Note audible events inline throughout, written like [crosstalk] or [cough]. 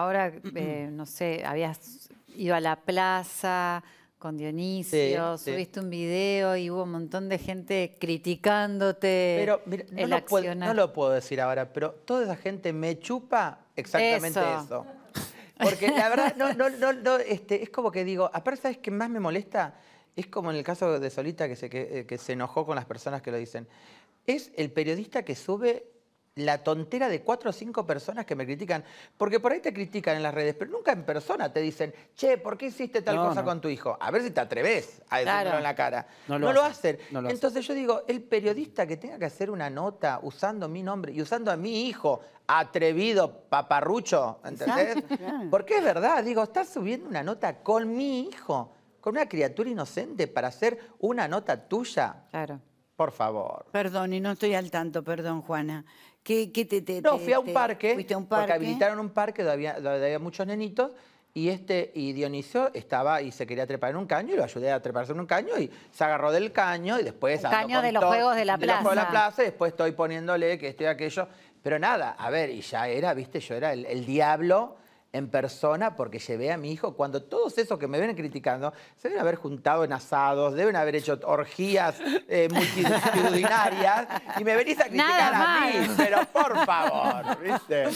Ahora, [clears throat] eh, no sé, habías ido a la plaza con Dionisio, subiste un video y hubo un montón de gente criticándote. Pero no, lo puedo, decir ahora, pero toda esa gente me chupa exactamente eso. Porque la verdad, este, es como que digo, aparte, ¿sabes qué más me molesta? Es como en el caso de Solita que se, que eh, se enojó con las personas que lo dicen. Es el periodista que sube la tontera de cuatro o cinco personas que me critican, porque por ahí te critican en las redes, pero nunca en persona te dicen, che, ¿por qué hiciste tal cosa con tu hijo? A ver si te atreves a decirlo en la cara. No lo, hacen. Entonces yo digo, el periodista que tenga que hacer una nota usando mi nombre y usando a mi hijo, atrevido, paparrucho, ¿entendés? porque es verdad, digo, estás subiendo una nota con mi hijo, con una criatura inocente para hacer una nota tuya. Claro. Por favor. Perdón, y no estoy al tanto, perdón, Juana. ¿Qué, te, te, no, fui a un, parque, porque habilitaron un parque donde había, muchos nenitos y, este, Dionisio estaba y se quería trepar en un caño y lo ayudé a treparse en un caño y se agarró del caño y después... El caño de los Juegos de la Plaza. Los juegos de la Plaza y después estoy poniéndole que estoy aquello. Pero nada, a ver, y ya era, viste, yo era el, el diablo en persona porque llevé a mi hijo cuando todos esos que me vienen criticando se deben haber juntado en asados, deben haber hecho orgías eh, multitudinarias y me venís a criticar a mí, pero por favor, ¿viste?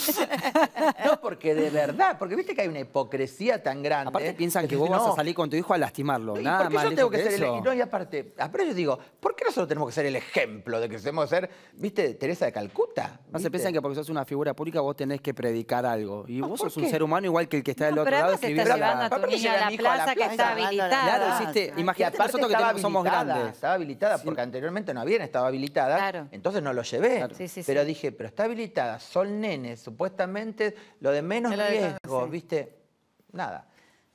No, porque de verdad, porque viste que hay una hipocresía tan grande. Aparte piensan que vos vas a salir con tu hijo a lastimarlo. Nada yo tengo que, ser no, y aparte, ah, pero yo digo, ¿por qué nosotros tenemos que ser el ejemplo de que tenemos ser, viste, Teresa de Calcuta? No se piensan que porque sos una figura pública vos tenés que predicar algo y vos sos un ser humano igual que el que está del otro lado. Pero que está la... a tu a la que está habilitada. Claro, hiciste, Imagínate, para nosotros que somos grandes. Estaba habilitada porque anteriormente no habían estado habilitadas, entonces no lo llevé. pero dije, pero está habilitada, son nenes, supuestamente lo de menos riesgo, ¿viste? Nada.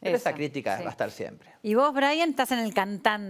esa crítica va a estar siempre. Y vos, Brian, estás en el cantando.